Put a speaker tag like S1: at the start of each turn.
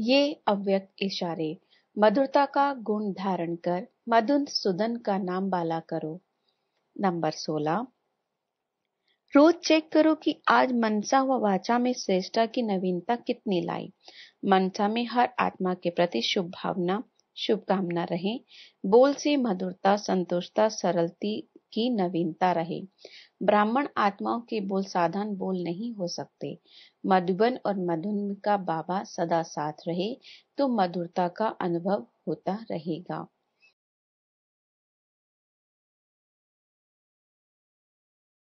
S1: ये अव्यक्त इशारे मधुरता का गुण धारण कर मधुन सुदन का नाम बाला करो नंबर सोलह रोज चेक करो कि आज मनसा व वाचा में श्रेष्ठा की नवीनता कितनी लाई मनसा में हर आत्मा के प्रति शुभ भावना शुभकामना रहे बोल से मधुरता संतुष्टता सरलती की नवीनता रहे ब्राह्मण आत्माओं के बोल साधन बोल नहीं हो सकते मधुबन और मधुन का बाबा सदा साथ रहे तो मधुरता का अनुभव होता रहेगा